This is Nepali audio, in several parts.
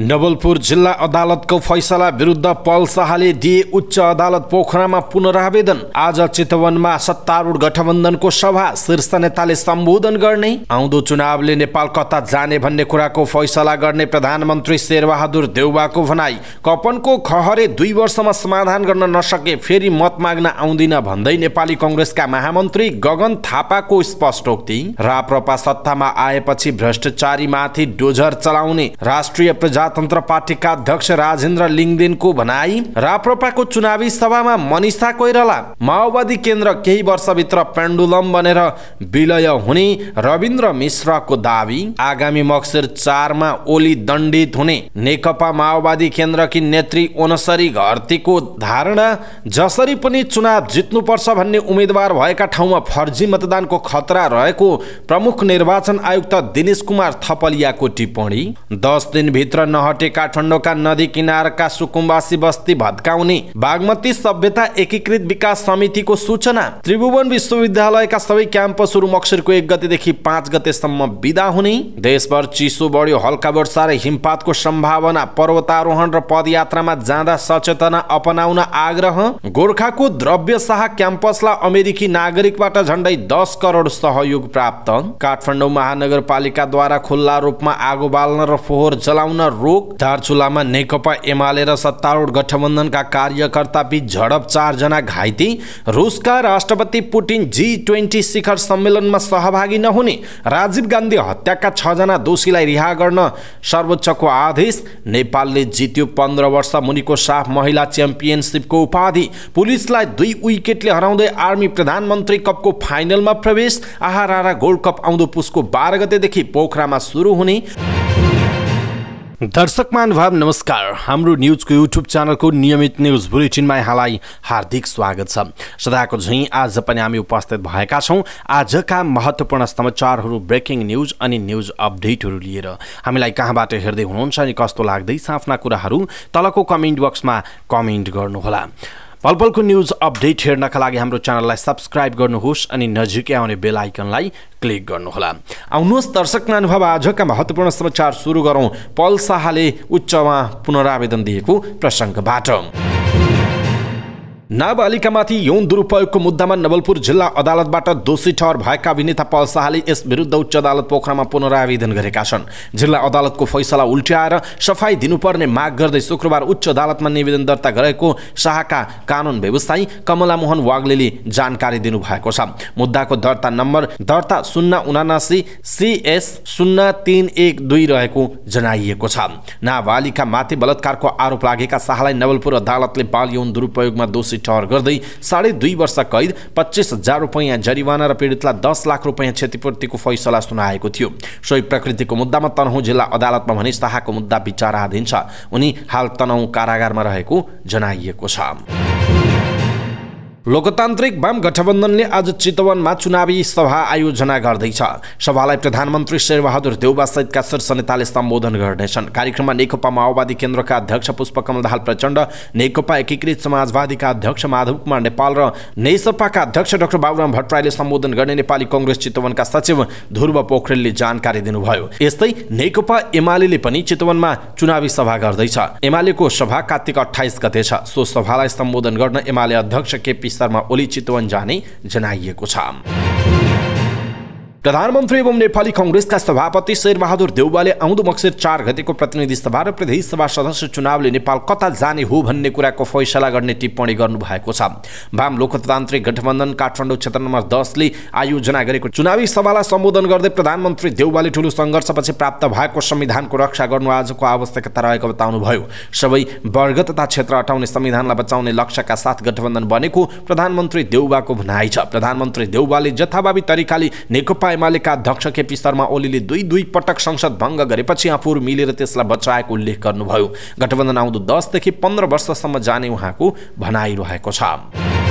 नवलपुर जिल्ला अदालतको फैसला विरुद्ध पल शाहले दिए उच्च अदालत पोखरामा पुनरावेदन आज चितवनमा सत्तारूढ गठबन्धनको सभा शीर्ष नेताले सम्बोधन गर्ने आउँदो चुनावले नेपाल कता जाने भन्ने कुराको फैसला गर्ने प्रधानमन्त्री शेरबहादुर देउबाको भनाई कपनको खहरे दुई वर्षमा समाधान गर्न नसके फेरि मत माग्न आउँदिन भन्दै नेपाली कङ्ग्रेसका महामन्त्री गगन थापाको स्पष्टोक्ति राप्रपा सत्तामा आएपछि भ्रष्टाचारीमाथि डोजर चलाउने राष्ट्रिय प्रजा प्रजातन्त्र पार्टीका अध्यक्ष राजेन्द्र लिङदेनको भनाई राप्रपाको चुनावी सभामा मनिषा कोइराला माओवादी केन्द्र केही वर्षभित्र पेन्डुलम बनेर विलय हुने रविन्द्र मिश्रको दावी आगामी मक्सिर चारमा ओली दण्डित हुने नेकपा माओवादी केन्द्रकी नेत्री ओनसरी घरतीको धारणा जसरी पनि चुनाव जित्नुपर्छ भन्ने उम्मेद्वार भएका ठाउँमा फर्जी मतदानको खतरा रहेको प्रमुख निर्वाचन आयुक्त दिनेश कुमार थपलियाको टिप्पणी दस दिनभित्र नहटे काठमाडौँका नदी किनारका सुकुम्बासी बस्ती भत्काउने बागमती सभ्यता एकीकृत विकास समितिको सूचना त्रिभुवन विश्वविद्यालयका सबै क्याम्पसहरू मक्सिरको एक गतेदेखि पाँच गतेसम्म विदा हुने देशभर चिसो बढ्यो हल्का वर्षा र हिमपातको सम्भावना पर्वतारोहण र पदयात्रामा जाँदा सचेतना अपनाउन आग्रह गोर्खाको द्रव्य शाह क्याम्पसलाई अमेरिकी नागरिकबाट झण्डै दस करोड सहयोग प्राप्त काठमाडौँ महानगरपालिकाद्वारा खुल्ला रूपमा आगो बाल्न र फोहोर जलाउन रोक दार्चुलामा नेकपा एमाले र सत्तारूढ गठबन्धनका कार्यकर्ता बीच झडप चारजना घाइते रुसका राष्ट्रपति पुटिन जी ट्वेन्टी शिखर सम्मेलनमा सहभागी नहुने राजीव गान्धी हत्याका छजना दोषीलाई रिहा गर्न सर्वोच्चको आदेश नेपालले जित्यो पन्ध्र वर्ष मुनिको साफ महिला च्याम्पियनसिपको उपाधि पुलिसलाई दुई विकेटले हराउँदै आर्मी प्रधानमन्त्री कपको फाइनलमा प्रवेश आहारा गोल्ड कप आउँदो पुसको बाह्र गतेदेखि पोखरामा सुरु हुने दर्शक महानुभाव नमस्कार हाम्रो न्युजको युट्युब च्यानलको नियमित न्युज बुलेटिनमा यहाँलाई हार्दिक स्वागत छ सदाको झैँ आज पनि हामी उपस्थित भएका छौँ आजका महत्त्वपूर्ण समाचारहरू ब्रेकिङ न्युज अनि न्युज अपडेटहरू लिएर हामीलाई कहाँबाट हेर्दै हुनुहुन्छ अनि कस्तो लाग्दैछ आफ्ना कुराहरू तलको कमेन्ट बक्समा कमेन्ट गर्नुहोला पलपलको न्युज अपडेट हेर्नका लागि हाम्रो च्यानललाई सब्सक्राइब गर्नुहोस् अनि नजिकै आउने बेल आइकनलाई क्लिक गर्नुहोला आउनुहोस् दर्शक महानुभाव आजका महत्त्वपूर्ण समाचार सुरु गरौँ पल शाहले उच्चमा पुनरावेदन दिएको प्रसङ्गबाट नाबालिकामाथि यौन दुरुपयोगको मुद्दामा नवलपुर जिल्ला अदालतबाट दोषी ठहर भएका अभिनेता पल शाहले यस विरुद्ध उच्च अदालत पोखरामा पुनरावेदन गरेका छन् जिल्ला अदालतको फैसला उल्ट्याएर सफाई दिनुपर्ने माग गर्दै शुक्रबार उच्च अदालतमा निवेदन दर्ता गरेको शाहका कानुन व्यवसायी कमला मोहन वाग्लेले जानकारी दिनुभएको छ मुद्दाको दर्ता नम्बर दर्ता शून्य उनासी सिएस शून्य तिन एक दुई रहेको जनाइएको छ नाबालिकामाथि बलात्कारको आरोप लागेका शाहलाई नवलपुर अदालतले बाल यौन दुरुपयोगमा दोषी ठहर गर्दै साढे दुई वर्ष कैद पच्चिस हजार रुपियाँ जरिवाना र पीडितलाई दस लाख रुपियाँ क्षतिपूर्तिको फैसला सुनाएको थियो सोही प्रकृतिको मुद्दामा तनहुँ जिल्ला अदालतमा भने शाहको मुद्दा विचाराधीन छ उनी हाल तनहुँ कारागारमा रहेको जनाइएको छ लोकतान्त्रिक वाम गठबन्धनले आज चितवनमा चुनावी सभा आयोजना गर्दैछ सभालाई प्रधानमन्त्री शेरबहादुर देउबासहितका शीर्ष नेताले सम्बोधन गर्नेछन् कार्यक्रममा नेकपा माओवादी केन्द्रका अध्यक्ष पुष्पकमल दाहाल प्रचण्ड नेकपा एकीकृत समाजवादीका अध्यक्ष माधव कुमार नेपाल र नेसपाका अध्यक्ष डाक्टर बाबुराम भट्टराईले सम्बोधन गर्ने नेपाली कङ्ग्रेस चितवनका सचिव ध्रुव पोखरेलले जानकारी दिनुभयो यस्तै नेकपा एमाले पनि चितवनमा चुनावी सभा गर्दैछ एमालेको सभा कार्तिक अठाइस गते छ सो सभालाई सम्बोधन गर्न एमाले अध्यक्ष केपी स्तरमा ओली चितवन जाने जनाइएको छ प्रधानमन्त्री एवं नेपाली कङ्ग्रेसका सभापति शेरबहादुर देउवाले आउँदो मक्सिर चार गतिको प्रतिनिधि सभा र प्रदेश सभा सदस्य चुनावले नेपाल कता जाने हो भन्ने कुराको फैसला गर्ने टिप्पणी गर्नुभएको छ वाम लोकतान्त्रिक गठबन्धन काठमाडौँ क्षेत्र नम्बर दसले आयोजना गरेको चुनावी सभालाई सम्बोधन गर्दै प्रधानमन्त्री देउवाले ठूलो सङ्घर्षपछि प्राप्त भएको संविधानको रक्षा गर्नु आजको आवश्यकता रहेको बताउनुभयो सबै वर्ग तथा क्षेत्र हटाउने संविधानलाई बचाउने लक्ष्यका साथ गठबन्धन बनेको प्रधानमन्त्री देउवाको भनाइ छ प्रधानमन्त्री देउवाले जथाभावी तरिकाले नेकपा एमालेका अध्यक्ष केपी शर्मा ओलीले दुई दुई पटक संसद भङ्ग गरेपछि आफूहरू मिलेर त्यसलाई बचाएको उल्लेख गर्नुभयो गठबन्धन आउँदो दसदेखि पन्ध्र वर्षसम्म जाने उहाँको रहेको छ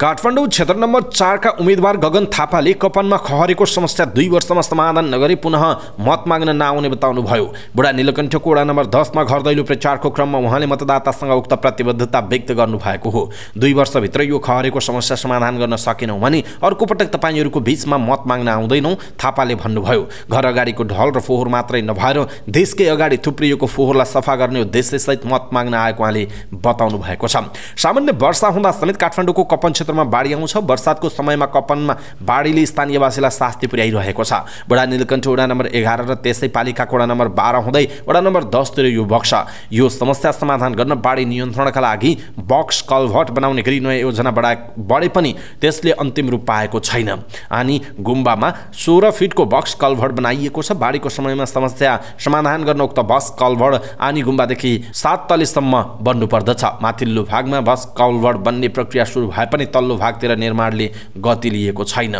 काठमाडौँ क्षेत्र नम्बर चारका उम्मेद्वार गगन थापाले कपनमा खहरेको समस्या दुई वर्षमा समाधान नगरी पुनः मत माग्न नआउने बताउनुभयो बुढा नीलकण्ठको वडा नम्बर दसमा घर दैलो प्रचारको क्रममा उहाँले मतदातासँग उक्त प्रतिबद्धता व्यक्त गर्नुभएको हो दुई वर्षभित्र यो खहरेको समस्या समाधान गर्न सकेनौँ भने अर्को पटक तपाईँहरूको बिचमा मत माग्न आउँदैनौँ थापाले भन्नुभयो घर अगाडिको ढल र फोहोर मात्रै नभएर देशकै अगाडि थुप्रिएको फोहोरलाई सफा गर्ने उद्देश्यसहित मत माग्न आएको उहाँले बताउनु भएको छ सामान्य वर्षा हुँदा समेत काठमाडौँको कपन क्षेत्र क्षेत्रमा बाढी आउँछ वर्षातको समयमा कपनमा बाढीले स्थानीयवासीलाई शास्ति पुर्याइरहेको छ बडा निलकण्ठ वडा नम्बर एघार र त्यसै पालिकाको वडा नम्बर बाह्र हुँदै वडा नम्बर दसतिर यो बक्स यो समस्या समाधान गर्न बाढी नियन्त्रणका लागि बक्स कलभट बनाउने गरी नयाँ योजना बढा बढे पनि त्यसले अन्तिम रूप पाएको छैन अनि गुम्बामा सोह्र फिटको बक्स कलभट बनाइएको छ बाढीको समयमा समस्या समाधान गर्न उक्त बस कलभट अनि गुम्बादेखि सात तलेसम्म बन्नुपर्दछ माथिल्लो भागमा बस कलभट बन्ने प्रक्रिया सुरु भए पनि तल्लो भागतिर निर्माणले गति लिएको छैन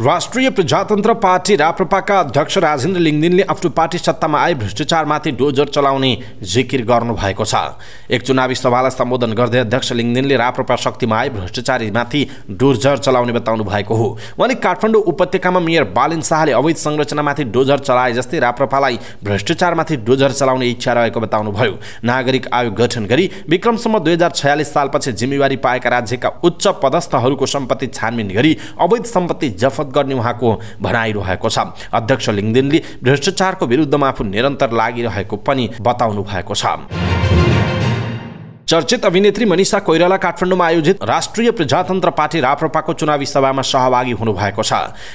राष्ट्रिय प्रजातन्त्र पार्टी राप्रपाका अध्यक्ष राजेन्द्र लिङ्गदिनले आफ्नो पार्टी सत्तामा आए भ्रष्टाचारमाथि डोजर चलाउने जिकिर गर्नुभएको छ एक चुनावी सभालाई सम्बोधन गर्दै अध्यक्ष लिङ्गदिनले राप्रपा शक्तिमा आए भ्रष्टाचारीमाथि डोजर चलाउने बताउनु भएको हो उहाँले काठमाडौँ उपत्यकामा मेयर बालिन शाहले अवैध संरचनामाथि डोजर चलाए जस्तै राप्रपालाई भ्रष्टाचारमाथि डोजर चलाउने इच्छा रहेको बताउनुभयो नागरिक आयोग गठन गरी विक्रमसम्म दुई हजार छयालिस सालपछि जिम्मेवारी पाएका राज्यका उच्च पदस्थहरूको सम्पत्ति छानबिन गरी अवैध सम्पत्ति जफ मार्फत गर्ने उहाँको भनाइरहेको छ अध्यक्ष लिङ्गदिनले भ्रष्टाचारको विरुद्धमा आफू निरन्तर लागिरहेको पनि बताउनु भएको छ चर्चित अभिनेत्री मनिषा कोइराला काठमाडौँमा आयोजित राष्ट्रिय प्रजातन्त्र पार्टी राप्रपाको चुनावी सभामा सहभागी हुनुभएको छ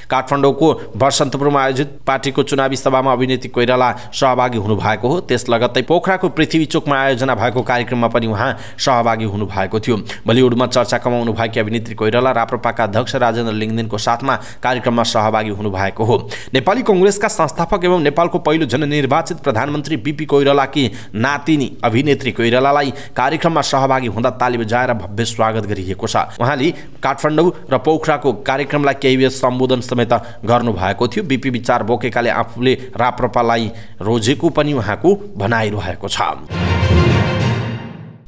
काठमाडौँको वर्षन्तपुरमा आयोजित पार्टीको चुनावी सभामा अभिनेत्री कोइराला सहभागी हुनुभएको हो त्यस लगत्तै पोखराको पृथ्वी चोकमा आयोजना भएको कार्यक्रममा पनि उहाँ सहभागी हुनुभएको थियो बलिउडमा चर्चा कमाउनु भएकी अभिनेत्री कोइराला राप्रपाका अध्यक्ष राजेन्द्र लिङ्गदेनको साथमा कार्यक्रममा सहभागी हुनुभएको हो नेपाली कङ्ग्रेसका संस्थापक एवं नेपालको पहिलो जननिर्वाचित प्रधानमन्त्री बिपी कोइरालाकी नातिनी अभिनेत्री कोइरालालाई कार्यक्रम कार्यक्रममा सहभागी हुँदा तालिब जाएर भव्य स्वागत गरिएको छ उहाँले काठमाडौँ र पोखराको कार्यक्रमलाई केही बेर सम्बोधन समेत गर्नुभएको थियो बिपी विचार बोकेकाले आफूले राप्रपालाई रोजेको पनि उहाँको भनाइरहेको छ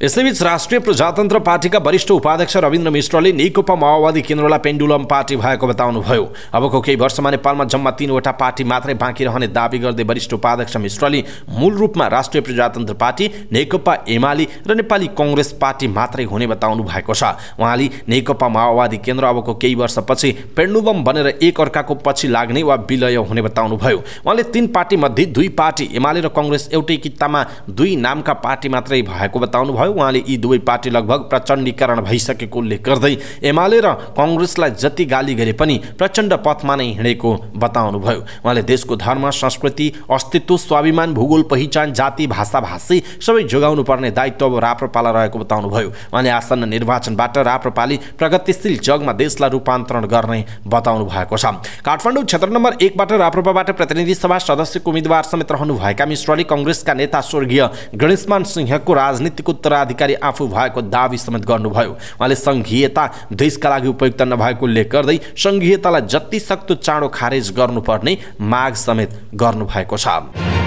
यसैबीच राष्ट्रिय प्रजातन्त्र पार्टीका वरिष्ठ उपाध्यक्ष रविन्द्र मिश्रले नेकपा माओवादी केन्द्रलाई पेन्डुलम पार्टी भएको बताउनुभयो अबको केही वर्षमा नेपालमा जम्मा तीनवटा पार्टी मात्रै बाँकी रहने दावी गर्दै वरिष्ठ उपाध्यक्ष मिश्रले मूल रूपमा राष्ट्रिय प्रजातन्त्र पार्टी नेकपा एमाले र नेपाली कङ्ग्रेस पार्टी मात्रै हुने बताउनु भएको छ उहाँले नेकपा माओवादी केन्द्र अबको केही वर्षपछि पेन्डुलम बनेर एक अर्काको पछि लाग्ने वा विलय हुने बताउनुभयो उहाँले तीन पार्टीमध्ये दुई पार्टी एमाले र कङ्ग्रेस एउटै कितामा दुई नामका पार्टी मात्रै भएको बताउनुभयो भन्नुभयो उहाँले यी दुवै पार्टी लगभग प्रचण्डीकरण भइसकेको उल्लेख गर्दै एमाले र कङ्ग्रेसलाई जति गाली गरे पनि प्रचण्ड पथमा नै हिँडेको बताउनुभयो उहाँले देशको धर्म संस्कृति अस्तित्व स्वाभिमान भूगोल पहिचान जाति भाषा भाषी सबै जोगाउनु पर्ने दायित्व अब राप्रपालाई रहेको बताउनुभयो उहाँले आसन्न निर्वाचनबाट राप्रपाले प्रगतिशील जगमा देशलाई रूपान्तरण गर्ने बताउनु भएको छ काठमाडौँ क्षेत्र नम्बर एकबाट राप्रपाबाट प्रतिनिधि सभा सदस्यको उम्मेद्वार समेत रहनुभएका मिश्रले कङ्ग्रेसका नेता स्वर्गीय गणेशमान सिंहको राजनीतिको उत्तरा उत्तराधिकारी आफू भएको दावी समेत गर्नुभयो उहाँले सङ्घीयता देशका लागि उपयुक्त नभएको उल्लेख गर्दै सङ्घीयतालाई जति सक्दो चाँडो खारेज गर्नुपर्ने माग समेत गर्नुभएको छ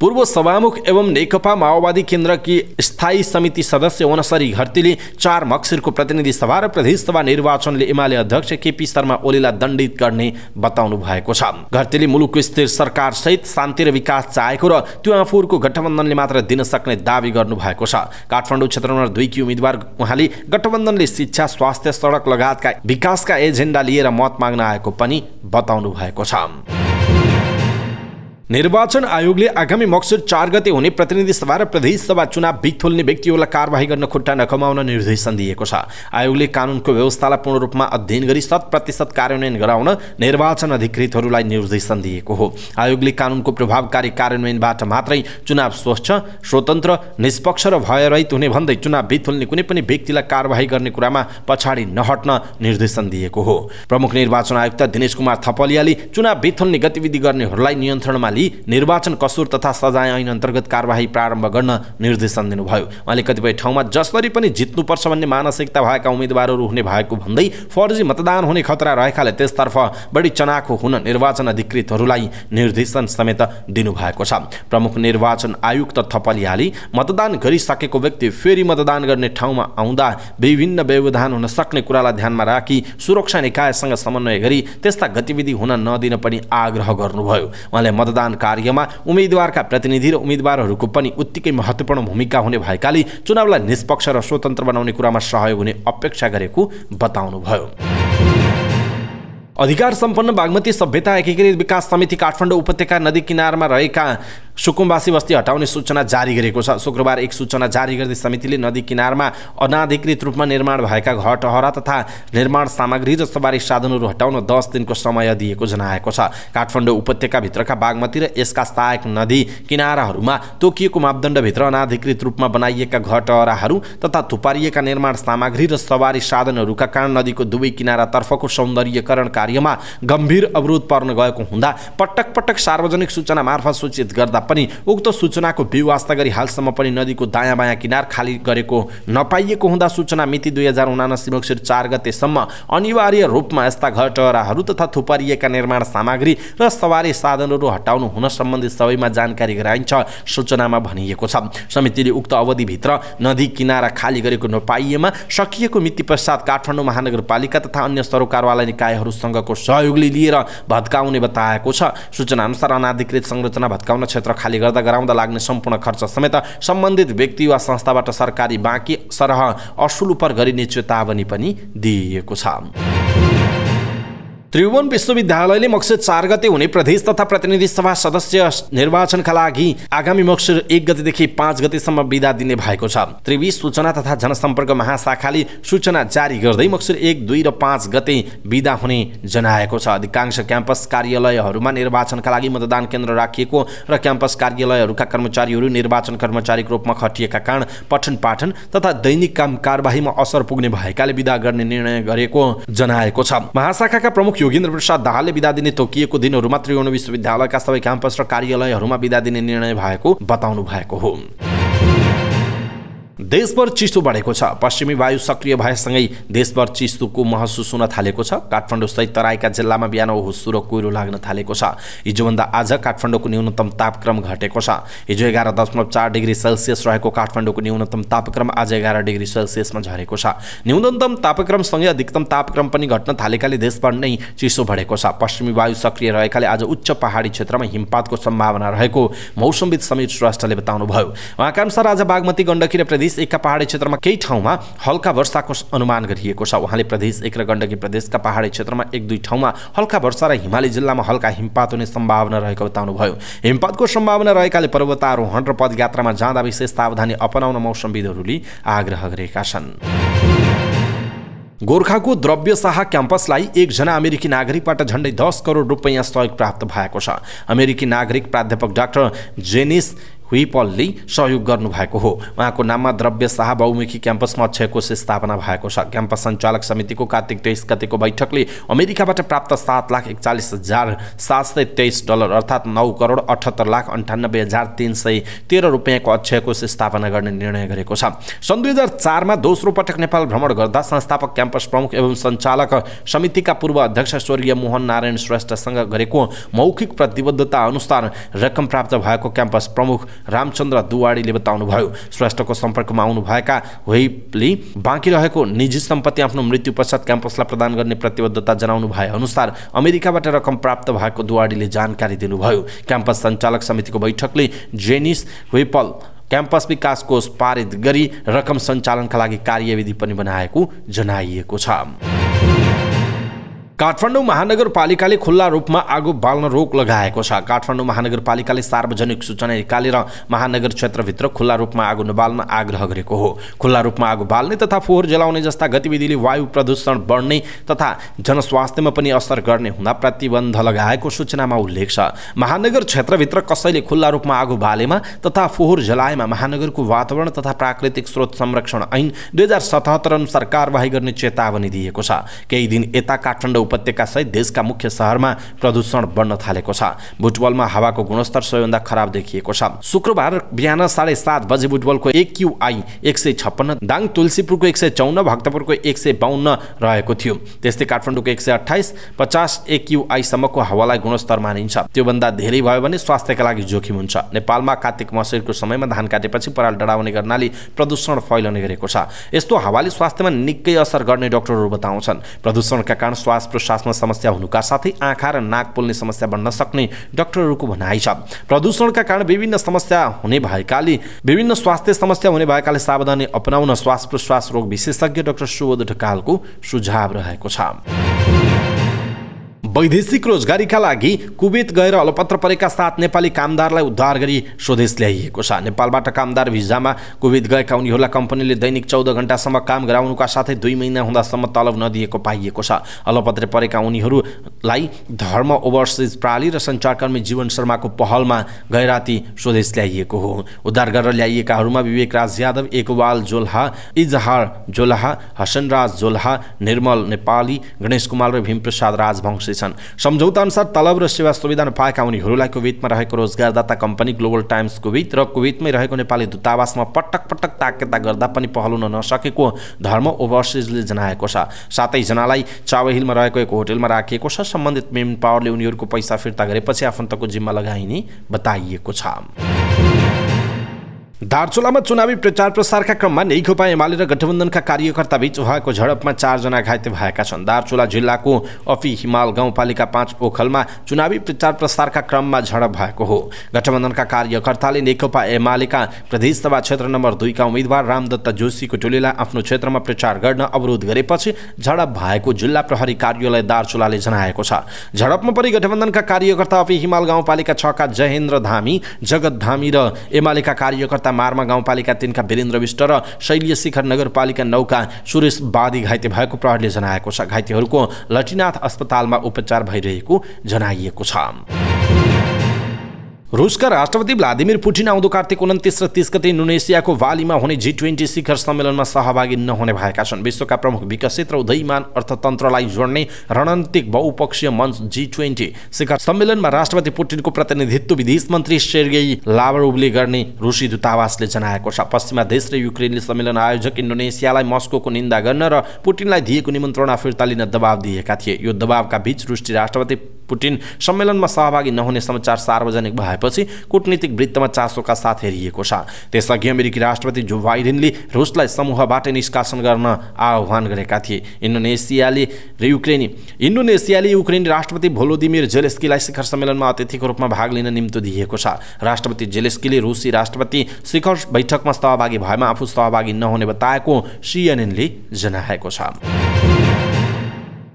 पूर्व सभामुख एवं नेकपा माओवादी केन्द्रकी स्थायी समिति सदस्य वनसरी घरतीले चार मक्सिरको प्रतिनिधि सभा र प्रदेश सभा निर्वाचनले एमाले अध्यक्ष केपी शर्मा ओलीलाई दण्डित गर्ने बताउनु भएको छ घरतीले मुलुकको स्थिर सरकार सहित शान्ति र विकास चाहेको र त्यो आफूहरूको गठबन्धनले मात्र दिन सक्ने दावी गर्नु भएको छ काठमाडौँ क्षेत्र नम्बर दुईकी उम्मेद्वार उहाँले गठबन्धनले शिक्षा स्वास्थ्य सडक लगायतका विकासका एजेन्डा लिएर मत माग्न आएको पनि बताउनु भएको छ निर्वाचन आयोगले आगामी मक्सुद चार गते हुने प्रतिनिधि सभा र प्रदेश सभा चुनाव थोल्ने व्यक्तिहरूलाई कारवाही गर्न खुट्टा नकमाउन निर्देशन दिएको छ आयोगले कानुनको व्यवस्थालाई पूर्ण रूपमा अध्ययन गरी शत प्रतिशत कार्यान्वयन गराउन निर्वाचन अधिकृतहरूलाई निर्देशन दिएको हो आयोगले कानुनको प्रभावकारी कार्यान्वयनबाट मात्रै चुनाव स्वच्छ स्वतन्त्र निष्पक्ष र भयरहित हुने भन्दै चुनाव थोल्ने कुनै पनि व्यक्तिलाई कारवाही गर्ने कुरामा पछाडि नहट्न निर्देशन दिएको हो प्रमुख निर्वाचन आयुक्त दिनेश कुमार थपलियाले चुनाव बिथोल्ने गतिविधि गर्नेहरूलाई नियन्त्रणमा निर्वाचन कसुर तथा सजाय ऐन अन्तर्गत कारवाही प्रारम्भ गर्न निर्देशन दिनुभयो उहाँले कतिपय ठाउँमा जसरी पनि जित्नुपर्छ भन्ने मानसिकता भएका उम्मेदवारहरू हुने भएको भन्दै फर्जी मतदान हुने खतरा रहेकाले त्यसतर्फ बढी चनाखो हुन निर्वाचन अधिकृतहरूलाई निर्देशन समेत दिनुभएको छ प्रमुख निर्वाचन आयुक्त थपलियाले मतदान गरिसकेको व्यक्ति फेरि मतदान गर्ने ठाउँमा आउँदा विभिन्न व्यवधान हुन सक्ने कुरालाई ध्यानमा राखी सुरक्षा निकायसँग समन्वय गरी त्यस्ता गतिविधि हुन नदिन पनि आग्रह गर्नुभयो उहाँले मतदान मतदान कार्यमा उम्मेद्वारका प्रतिनिधि र उम्मेद्वारहरूको पनि उत्तिकै महत्त्वपूर्ण भूमिका हुने भएकाले चुनावलाई निष्पक्ष र स्वतन्त्र बनाउने कुरामा सहयोग हुने अपेक्षा गरेको बताउनुभयो अधिकार सम्पन्न बागमती सभ्यता एकीकृत विकास समिति काठमाडौँ उपत्यका नदी किनारमा रहेका सुकुम्बासी बस्ती हटाउने सूचना जारी गरेको छ शुक्रबार एक सूचना जारी गर्दै समितिले नदी किनारमा अनाधिकृत रूपमा निर्माण भएका घर टहरा तथा निर्माण सामग्री र सवारी साधनहरू हटाउन दस दिनको समय दिएको जनाएको छ काठमाडौँ उपत्यकाभित्रका बागमती र यसका सहायक नदी किनाराहरूमा तोकिएको मापदण्डभित्र अनाधिकृत रूपमा बनाइएका घर टहराहरू तथा थुपारिएका निर्माण सामग्री र सवारी साधनहरूका कारण नदीको दुवै किनारातर्फको सौन्दर्यकरण कार्यमा गम्भीर अवरोध पर्न गएको हुँदा पटक पटक सार्वजनिक सूचना मार्फत सूचित गर्दा पनि उक्त सूचनाको व्यवस्था गरी हालसम्म पनि नदीको दायाँ बायाँ किनार खाली गरेको नपाइएको हुँदा सूचना मिति दुई हजार उनासी मक्सिर चार गतेसम्म अनिवार्य रूपमा यस्ता घर टहराहरू तथा थुपारिएका निर्माण सामग्री र सवारी साधनहरू हटाउनु हुन सम्बन्धित सबैमा जानकारी गराइन्छ सूचनामा भनिएको छ समितिले उक्त अवधिभित्र नदी किनारा खाली गरेको नपाइएमा सकिएको मिति पश्चात काठमाडौँ महानगरपालिका तथा अन्य सरोकारवाला निकायहरूसँगको सहयोगले लिएर भत्काउने बताएको छ सूचना अनुसार अनाधिकृत संरचना भत्काउन क्षेत्र खाली गर्दा गराउँदा लाग्ने सम्पूर्ण खर्च समेत सम्बन्धित व्यक्ति वा संस्थाबाट सरकारी बाँकी सरह असुल उप गरिने चेतावनी पनि दिइएको छ त्रिभुवन विश्वविद्यालयले मक्सिर चार गते हुने प्रदेश तथा प्रतिनिधि सभा सदस्य निर्वाचनका लागि आगामी मक्सिर एक गतेदेखि पाँच गतेसम्म विदा दिने भएको छ त्रिवी सूचना तथा जनसम्पर्क महाशाखाले सूचना जारी गर्दै मक्सिर एक दुई र पाँच गते विदा हुने जनाएको छ अधिकांश क्याम्पस कार्यालयहरूमा निर्वाचनका लागि मतदान केन्द्र राखिएको र क्याम्पस कार्यालयहरूका कर्मचारीहरू निर्वाचन कर्मचारीको रूपमा खटिएका कारण पठन पाठन तथा दैनिक काम कारवाहीमा असर पुग्ने भएकाले विदा गर्ने निर्णय गरेको जनाएको छ महाशाखाका प्रमुख प्रमुख योगेन्द्र प्रसाद दाहालले विदा दिने तोकिएको दिनहरूमा त्रिभुवन विश्वविद्यालयका सबै क्याम्पस र कार्यालयहरूमा विदा दिने निर्णय भएको बताउनु भएको हो देशभर चिसो बढेको छ पश्चिमी वायु सक्रिय भएसँगै देशभर चिसोको महसुस हुन थालेको छ काठमाडौँ सहित तराईका जिल्लामा बिहान हुस्सु र कुहिरो लाग्न थालेको छ हिजोभन्दा आज काठमाडौँको न्यूनतम तापक्रम घटेको छ हिजो एघार दशमलव चार डिग्री सेल्सियस रहेको काठमाडौँको न्यूनतम तापक्रम आज एघार डिग्री सेल्सियसमा झरेको छ न्यूनतम तापक्रमसँगै अधिकतम तापक्रम पनि घट्न थालेकाले देशभर नै चिसो बढेको छ पश्चिमी वायु सक्रिय रहेकाले आज उच्च पहाडी क्षेत्रमा हिमपातको सम्भावना रहेको मौसमविद समीर श्रेष्ठले बताउनुभयो उहाँका अनुसार आज बागमती गण्डकी र प्रदेश प्रदेश एकका पहाडी क्षेत्रमा केही ठाउँमा हल्का वर्षाको अनुमान गरिएको छ उहाँले प्रदेश एक र गण्डकी प्रदेशका पहाडी क्षेत्रमा एक दुई ठाउँमा हल्का वर्षा र हिमाली जिल्लामा हल्का हिमपात हुने सम्भावना रहेको बताउनुभयो हिमपातको सम्भावना रहेकाले पर्वतारोहण र पदयात्रामा जाँदा विशेष सावधानी अपनाउन मौसमविदहरूले आग्रह गरेका छन् गोर्खाको द्रव्य शाह क्याम्पसलाई एकजना अमेरिकी नागरिकबाट झन्डै दस करोड रुपियाँ सहयोग प्राप्त भएको छ अमेरिकी नागरिक प्राध्यापक डाक्टर जेनिस हुइपलले सहयोग गर्नुभएको हो उहाँको नाममा द्रव्य शाह बहुमुखी क्याम्पसमा अक्षय कोष स्थापना भएको छ क्याम्पस सञ्चालक समितिको कार्तिक तेइस गतिको बैठकले अमेरिकाबाट प्राप्त सात लाख एकचालिस हजार सात सय तेइस डलर अर्थात् नौ करोड अठहत्तर लाख अन्ठानब्बे हजार तिन सय तेह्र रुपियाँको अक्षय कोष स्थापना गर्ने निर्णय गरेको छ सन् दुई हजार चारमा दोस्रो पटक नेपाल भ्रमण गर्दा संस्थापक क्याम्पस प्रमुख एवं सञ्चालक समितिका पूर्व अध्यक्ष स्वर्गीय मोहन नारायण श्रेष्ठसँग गरेको मौखिक प्रतिबद्धता अनुसार रकम प्राप्त भएको क्याम्पस प्रमुख रामचन्द्र दुवाडीले बताउनुभयो श्रेष्ठको सम्पर्कमा आउनुभएका वेबले बाँकी रहेको निजी सम्पत्ति आफ्नो मृत्यु पश्चात क्याम्पसलाई प्रदान गर्ने प्रतिबद्धता जनाउनु भए अनुसार अमेरिकाबाट रकम प्राप्त भएको दुवाडीले जानकारी दिनुभयो क्याम्पस सञ्चालक समितिको बैठकले जेनिस वेपल क्याम्पस विकास कोष पारित गरी रकम सञ्चालनका लागि कार्यविधि पनि बनाएको जनाइएको छ काठमाडौँ महानगरपालिकाले खुल्ला रूपमा आगो बाल्न रोक लगाएको छ काठमाडौँ महानगरपालिकाले सार्वजनिक सूचना निकालेर महानगर क्षेत्रभित्र खुल्ला रूपमा आगो नबाल्न आग्रह गरेको हो खुल्ला रूपमा आगो बाल्ने तथा फोहोर जलाउने जस्ता गतिविधिले वायु प्रदूषण बढ्ने तथा जनस्वास्थ्यमा पनि असर गर्ने हुँदा प्रतिबन्ध लगाएको सूचनामा उल्लेख छ महानगर क्षेत्रभित्र कसैले खुल्ला रूपमा आगो बालेमा तथा फोहोर जलाएमा महानगरको वातावरण तथा प्राकृतिक स्रोत संरक्षण ऐन दुई हजार सतहत्तर अनुसार कारवाही गर्ने चेतावनी दिएको छ केही दिन यता काठमाडौँ उपत्यकासहित देशका मुख्य सहरमा प्रदूषण बढ्न थालेको छ बुटबलमा हावाको गुणस्तर सबैभन्दा खराब देखिएको छ शुक्रबार बिहान साढे सात बजे बुटबलको क्युआई एक सय छप्पन्न दाङ तुलसीपुरको एक सय चौन्न भक्तपुरको एक सय बाहन्न रहेको थियो त्यस्तै काठमाडौँको एक सय अठाइस पचास एक क्युआईसम्मको हावालाई गुणस्तर मानिन्छ त्योभन्दा धेरै भयो भने स्वास्थ्यका लागि जोखिम हुन्छ नेपालमा कार्तिक मसिरको समयमा धान काटेपछि पराल डढाउने गर्नाले प्रदूषण फैलने गरेको छ यस्तो हावाले स्वास्थ्यमा निकै असर गर्ने डाक्टरहरू बताउँछन् प्रदूषणका कारण श्वास श्वासमा समस्या हुनुका साथै आँखा र नाक पोल्ने समस्या बन्न सक्ने डाक्टरहरूको भनाइ छ प्रदूषणका कारण विभिन्न समस्या हुने भएकाले विभिन्न स्वास्थ्य समस्या हुने भएकाले सावधानी अपनाउन श्वास प्रश्वास रोग विशेषज्ञ डाक्टर सुबोध ढकालको सुझाव रहेको छ वैदेशिक रोजगारीका लागि कुवेत गएर अलपत्र परेका सात नेपाली कामदारलाई उद्धार गरी स्वदेश ल्याइएको छ नेपालबाट कामदार भिजामा कुवेत गएका उनीहरूलाई कम्पनीले दैनिक चौध घन्टासम्म काम गराउनुका साथै दुई महिना हुँदासम्म तलब नदिएको पाइएको छ अलपत्र परेका उनीहरूलाई धर्म ओभरसिज प्राली र सञ्चारकर्मी जीवन शर्माको पहलमा गैराती स्वदेश ल्याइएको हो उद्धार गरेर ल्याइएकाहरूमा विवेक राज यादव एकवाल जोल्हा इजहार जोल्हा हसनराज जोल्हा निर्मल नेपाली गणेश कुमार र भीमप्रसाद राजवंशी छन् अनुसार तलब र सेवा सुविधा नपाएका उनीहरूलाई कुवेतमा रहेको रोजगारदाता कम्पनी ग्लोबल टाइम्स कुवेत र कुवेतमै रहेको नेपाली दूतावासमा पटक पटक ताकेता गर्दा पनि पहल हुन नसकेको धर्म ओभरसिजले जनाएको छ सातैजनालाई चावहिलमा रहेको एक होटेलमा राखिएको छ सम्बन्धित मेन पावरले उनीहरूको पैसा फिर्ता गरेपछि आफन्तको जिम्मा लगाइने बताइएको छ दार्चुलामा चुनावी प्रचार प्रसारका क्रममा नेकपा एमाले र गठबन्धनका कार्यकर्ताबीच भएको झडपमा चारजना घाइते भएका छन् दार्चुला जिल्लाको अफी हिमाल गाउँपालिका पाँच ओखलमा चुनावी प्रचार प्रसारका क्रममा झडप भएको हो गठबन्धनका कार्यकर्ताले नेकपा एमालेका प्रदेशसभा क्षेत्र नम्बर दुईका उम्मेद्वार रामदत्त जोशीको टोलीलाई आफ्नो क्षेत्रमा प्रचार गर्न अवरोध गरेपछि झडप भएको जिल्ला प्रहरी कार्यालय दार्चुलाले जनाएको छ झडपमा परि गठबन्धनका कार्यकर्ता अफी हिमाल गाउँपालिका छका जयेन्द्र धामी जगत धामी र एमालेका कार्यकर्ता मार्मा मारमा गाउँपालिका तिनका वीरेन्द्र विष्ट र शैलीय शिखर नगरपालिका नौका सुरेश बादी घाइते भएको प्रहरीले जनाएको छ घाइतेहरूको लटिनाथ अस्पतालमा उपचार भइरहेको जनाइएको छ रुसका राष्ट्रपति भ्लादिमिर पुटिन आउँदो कार्तिक उन्तिस र तिस गते इन्डोनेसियाको वालीमा हुने जी ट्वेन्टी शिखर सम्मेलनमा सहभागी नहुने भएका छन् विश्वका प्रमुख विकसित र उदयमान अर्थतन्त्रलाई जोड्ने रणनीतिक बहुपक्षीय मञ्च जी ट्वेन्टी शिखर सम्मेलनमा राष्ट्रपति पुटिनको प्रतिनिधित्व विदेश मन्त्री सेर्गेई लावरोभले गर्ने रुसी दूतावासले जनाएको छ पश्चिमा देश र युक्रेनले सम्मेलन आयोजक इन्डोनेसियालाई मस्को निन्दा गर्न र पुटिनलाई दिएको निमन्त्रणा फिर्ता लिन दबाव दिएका थिए यो दबावका बीच रुसी राष्ट्रपति पुटिन सम्मेलनमा सहभागी नहुने समाचार सार्वजनिक भएपछि कुटनीतिक वृत्तमा चासोका साथ हेरिएको छ त्यसअघि अमेरिकी राष्ट्रपति जो बाइडेनले रुसलाई समूहबाट निष्कासन गर्न आह्वान गरेका थिए इन्डोनेसियाले युक्रेनी इन्डोनेसियाले युक्रेन राष्ट्रपति भोलोदिमिर जेलेस्कीलाई शिखर सम्मेलनमा अतिथिको रूपमा भाग लिन निम्तो दिएको छ राष्ट्रपति जेलेस्कीले रुसी राष्ट्रपति शिखर बैठकमा सहभागी भएमा आफू सहभागी नहुने बताएको सिएनएनले जनाएको छ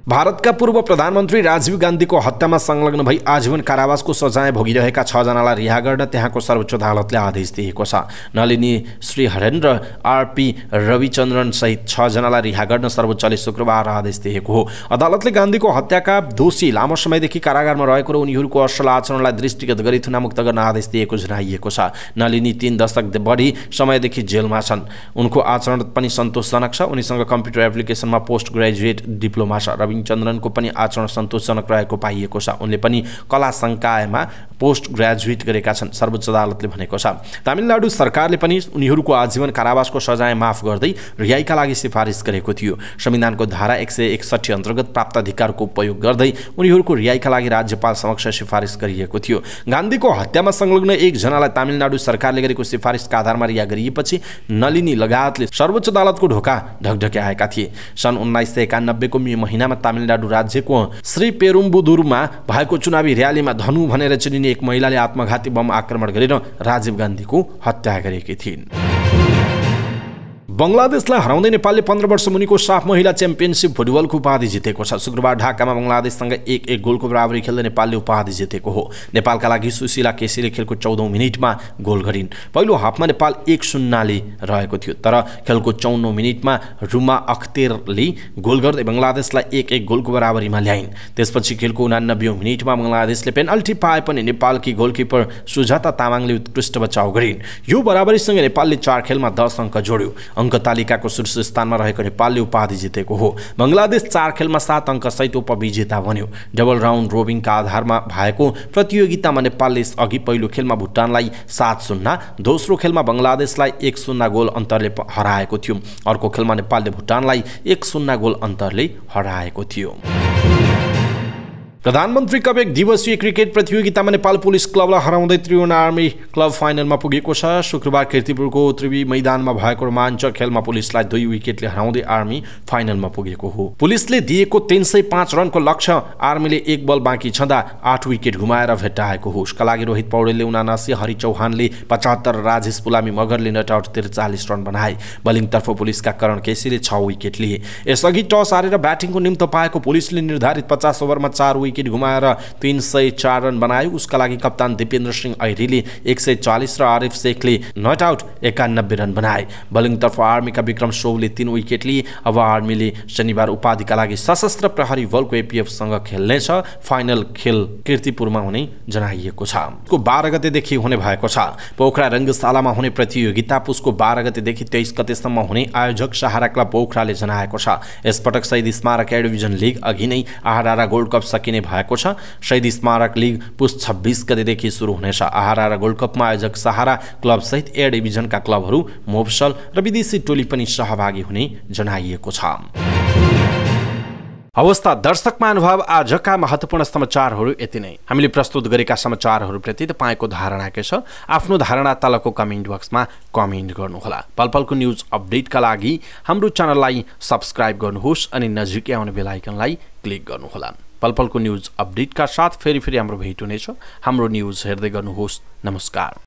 भारतका पूर्व प्रधानमन्त्री राजीव गान्धीको हत्यामा संलग्न भई आजीवन कारावासको सजाय भोगिरहेका छजनालाई रिहा गर्न त्यहाँको सर्वोच्च अदालतले आदेश दिएको छ नलिनी श्री हरेन्द्र आरपी रविचन्द्रनसहित छजनालाई रिहा गर्न सर्वोच्चले शुक्रबार आदेश दिएको हो अदालतले गान्धीको हत्याका दोषी लामो समयदेखि कारागारमा रहेको र उनीहरूको असल आचरणलाई दृष्टिगत गरी थुनामुक्त गर्न आदेश दिएको जनाइएको छ नलिनी तीन दशक बढी समयदेखि जेलमा छन् उनको आचरण पनि सन्तोषजनक छ उनीसँग कम्प्युटर एप्लिकेसनमा पोस्ट ग्रेजुएट डिप्लोमा छ रवि चन्द्रनको पनि आचरण सन्तोषजनक रहेको पाइएको छ उनले पनि कला संकायमा पोस्ट ग्रेजुएट गरेका छन् सर्वोच्च अदालतले भनेको छ तामिलनाडु सरकारले पनि उनीहरूको आजीवन कारावासको सजाय माफ गर्दै रिहाइका लागि सिफारिस गरेको थियो संविधानको धारा एक सय एकसठी अन्तर्गत प्राप्त अधिकारको उपयोग गर्दै उनीहरूको रिहाइका लागि राज्यपाल समक्ष सिफारिस गरिएको थियो गान्धीको हत्यामा संलग्न एकजनालाई तामिलनाडु सरकारले गरेको सिफारिसका आधारमा रिहा गरिएपछि नलिनी लगायतले सर्वोच्च अदालतको ढोका ढकढक्याएका थिए सन् उन्नाइस सय एकानब्बेको मे महिनामा तामिलनाडु राज्यको श्री पेरुम्बुदुरमा भएको चुनावी र्यालीमा धनु भनेर चिनिने एक महिलाले आत्मघाती बम आक्रमण गरेर राजीव गान्धीको हत्या गरेकी थिइन् बङ्गलादेशलाई हराउँदै नेपालले पन्ध्र वर्ष मुनिको साफ महिला च्याम्पियनसिप फुटबलको उपाधि जितेको छ शुक्रबार ढाकामा बङ्गलादेशसँग एक एक गोलको बराबरी खेल्दै नेपालले उपाधि जितेको हो नेपालका लागि सुशीला केसीले खेलको चौधौँ मिनटमा गोल गरिन् पहिलो हाफमा नेपाल एक शून्यले रहेको थियो तर खेलको चौनौ मिनटमा रुमा अख्तेरले गोल गर्दै बङ्गलादेशलाई एक एक गोलको बराबरीमा ल्याइन् त्यसपछि खेलको उनानब्बे मिनटमा बङ्गलादेशले पेनल्टी पाए पनि नेपालकी गोलकिपर सुजाता तामाङले उत्कृष्ट बचाउ गरिन् यो बराबरीसँग नेपालले चार खेलमा दस अङ्क जोड्यो अङ्क तालिकाको शीर्ष स्थानमा रहेको नेपालले उपाधि जितेको हो बङ्गलादेश चार खेलमा सात अङ्कसहित उपविजेता बन्यो डबल राउन्ड रोबिङका आधारमा भएको प्रतियोगितामा नेपालले अघि पहिलो खेलमा भुटानलाई सात शून्य दोस्रो खेलमा बङ्गलादेशलाई एक शून्य गोल अन्तरले हराएको थियो अर्को खेलमा नेपालले भुटानलाई एक शून्य गोल अन्तरले हराएको थियो प्रधानमन्त्री कप एक दिवसीय क्रिकेट प्रतियोगितामा नेपाल पुलिस क्लबलाई हराउँदै त्रिभुवन आर्मी क्लब फाइनलमा पुगेको छ शुक्रबार किर्तिपुरको त्रिवी मैदानमा भएको रोमाञ्चक खेलमा पुलिसलाई दुई विकेटले हराउँदै आर्मी फाइनलमा पुगेको हो पुलिसले दिएको तिन सय पाँच रनको लक्ष्य आर्मीले एक बल बाँकी छँदा आठ विकेट घुमाएर भेट्टाएको हो उसका लागि रोहित पौडेलले उनासी हरि चौहानले पचहत्तर राजेश पुलामी मगरले नट आउट त्रिचालिस रन बनाए बलिङतर्फ पुलिसका करण केसीले छ विकेट लिए यसअघि टस हारेर ब्याटिङको निम्त पाएको पुलिसले निर्धारित पचास ओभरमा चार विकेट विकेट घुमाएर तिन सय चार रन बनायो उसका लागि कप्तान दिपेन्द्र सिंह ऐरीले एक सय चालिस र आरिफ शेखले नट आउट एकानब्बे रन बनाए बलिङ तर्फ आर्मीका विक्रम सोवले तिन विकेट लिए अब आर्मीले शनिबार उपाधिका लागि सशस्त्र प्रहरी बलको एपिएफसँग खेल्नेछ फाइनल खेल किर्तिपुरमा हुने जनाइएको छ को बाह्र गतेदेखि हुने भएको छ पोखरा रङ्गशालामा हुने प्रतियोगिता पुसको बाह्र गतेदेखि तेइस गतेसम्म हुने आयोजक सहारा क्लब पोखराले जनाएको छ यसपटक शहीद स्मारक एडिभिजन लिग अघि नै आहारा गोल्ड कप सकिने भएको छ शहीद स्मारक लिग पुस छब्बिस गतेदेखि सुरु हुनेछ आहारा र गोल्ड कपमा आयोजक सहारा क्लबसहित ए डिभिजनका क्लबहरू मोफसल र विदेशी टोली पनि सहभागी हुने जनाइएको छ अवस्था दर्शक महानुभाव आजका महत्त्वपूर्ण समाचारहरू यति नै हामीले प्रस्तुत गरेका समाचारहरूप्रति तपाईँको धारणा के छ आफ्नो धारणा तलको कमेन्ट बक्समा कमेन्ट गर्नुहोला पलपलको न्युज अपडेटका लागि हाम्रो च्यानललाई सब्सक्राइब गर्नुहोस् अनि नजिकै आउने बेलायकनलाई क्लिक गर्नुहोला पलपलको न्युज अपडेटका साथ फेरि फेरि हाम्रो भेट हुनेछ हाम्रो न्युज हेर्दै गर्नुहोस् नमस्कार